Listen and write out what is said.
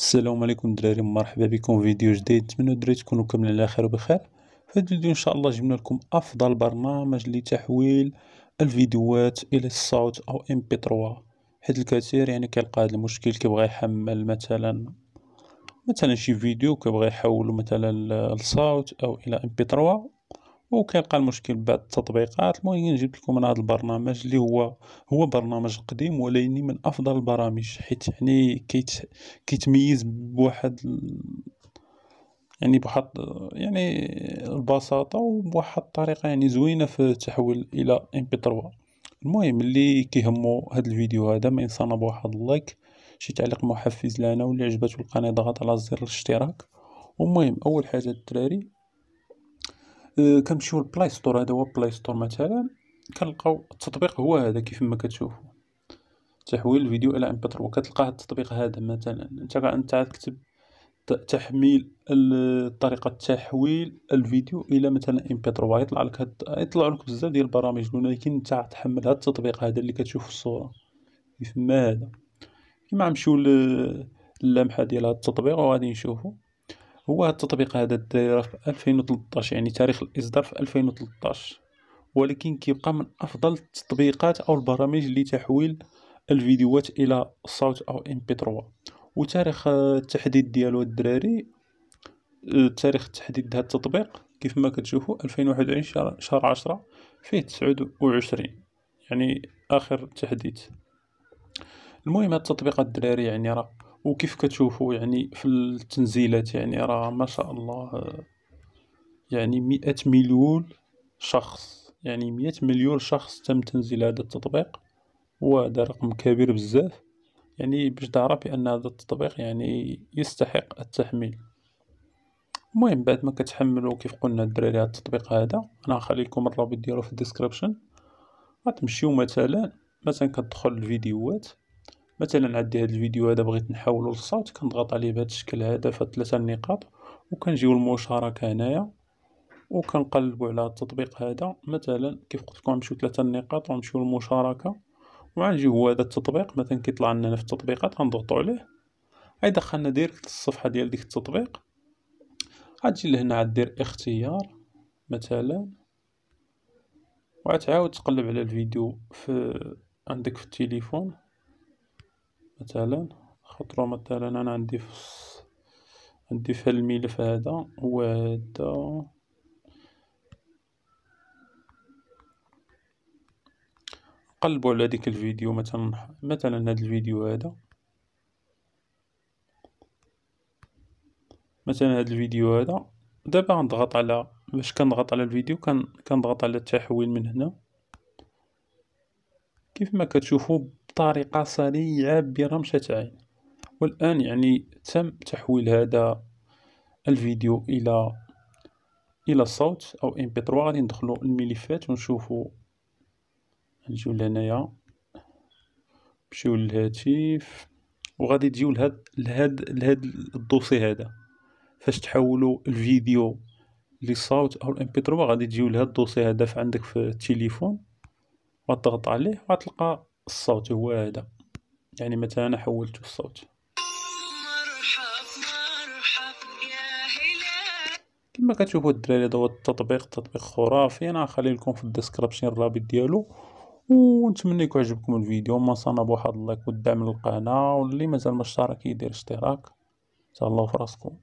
السلام عليكم الدراري مرحبا بكم في فيديو جديد نتمنى الدراري تكونوا كاملين على خير وبخير في هذا الفيديو ان شاء الله جبنا لكم افضل برنامج لتحويل الفيديوهات الى الصوت او ام بي 3 حيت الكثير يعني كيلقى هذا المشكل كيبغى يحمل مثلا مثلا شي فيديو كيبغى يحولو مثلا للصوت او الى ام بي 3 وكيلقى المشكل بعد التطبيقات المهم جبت لكم انا هذا البرنامج اللي هو هو برنامج قديم وليني من افضل البرامج حيت يعني كيت كيتميز بواحد يعني بواحد يعني البساطه وبواحد الطريقه يعني زوينه في التحويل الى ام بي 3 المهم اللي كيهمو هاد الفيديو هذا ما ينسانا بواحد اللايك شي تعليق محفز لنا واللي عجبته القناه ضغط على زر الاشتراك ومهم اول حاجه الدراري أه، كنمشيو للبلاي ستور هذا هو بلاي ستور مثلا كنلقاو التطبيق هو هذا كيف ما كتشوفوا تحويل الفيديو الى ام بي 3 وكتلقى هذا التطبيق هذا مثلا انت انت تكتب تحميل طريقه تحويل الفيديو الى مثلا ام بي 3 يطلع لك هاد... يطلع لك بزاف ديال البرامج ولكن انت تحمل هذا التطبيق هذا اللي كتشوف في الصوره كيف ما هذا كيما نمشيو للمحه ديال هذا التطبيق وغادي نشوفو هو التطبيق هذا دايره في 2013 يعني تاريخ الاصدار في 2013 ولكن كيبقى من افضل التطبيقات او البرامج لتحويل الفيديوهات الى صوت او ام بي 3 وتاريخ التحديد ديالو الدراري تاريخ تحديد هذا التطبيق كيف ما كتشوفوا 2021 شهر, شهر 10 فيه 29 يعني اخر تحديث المهم هاد التطبيق الدراري يعني راه وكيف كتشوفوا يعني في التنزيلات يعني راه ما شاء الله يعني مئة مليون شخص يعني مئة مليون شخص تم تنزيل هذا التطبيق وهذا رقم كبير بزاف يعني باش دار بان هذا التطبيق يعني يستحق التحميل المهم بعد ما كتحملوا كيف قلنا الدراري هذا التطبيق هذا انا غنخلي لكم الرابط ديالو في الديسكريبشن غتمشيو مثلا مثلا كتدخل الفيديوهات مثلا عندي هاد الفيديو هذا بغيت نحولو للصوت كنضغط عليه بهذا الشكل هذا في ثلاثه النقاط وكنجيو المشاركه هنايا وكنقلبوا على التطبيق هذا مثلا كيف قلت لكم نمشيو ثلاثه النقاط ونمشيو للمشاركه وعنجي هو هذا التطبيق مثلا كيطلع لنا في التطبيقات غنضغطوا عليه غيدخلنا ديريكت للصفحه ديال ديك التطبيق غتجي لهنا غدير اختيار مثلا وغتعاود تقلب على الفيديو في عندك في التليفون مثلا خطره مثلا انا عندي في عندي الملف هذا هو وهذا نقلبو على ديك الفيديو مثلا مثلا هذا الفيديو هذا مثلا هذا الفيديو هذا دابا نضغط على باش كنضغط على الفيديو كنضغط على التحويل من هنا كيف ما كتشوفوا بطريقة سريعة برمشة عين والآن يعني تم تحويل هذا الفيديو إلى إلى صوت أو mp3 غادي ندخلو الملفات ونشوفو نجيو لهنايا نمشيو للهاتف وغادي تجيو لهاد لهاد لهاد الدوسي هذا فاش تحولوا الفيديو لصوت او الام 3 غادي تجيو لهاد الدوسي هذا في عندك في التليفون وتضغط عليه وغتلقى الصوت هو هذا يعني مثلا حولت الصوت كما كتشوفوا الدراري هذا هو التطبيق تطبيق خرافي انا غنخلي لكم في الديسكريبشن الرابط ديالو ونتمنى يكون عجبكم الفيديو ما نسانا بواحد اللايك والدعم للقناه واللي مازال ما اشترك يدير اشتراك تهلاو فراسكم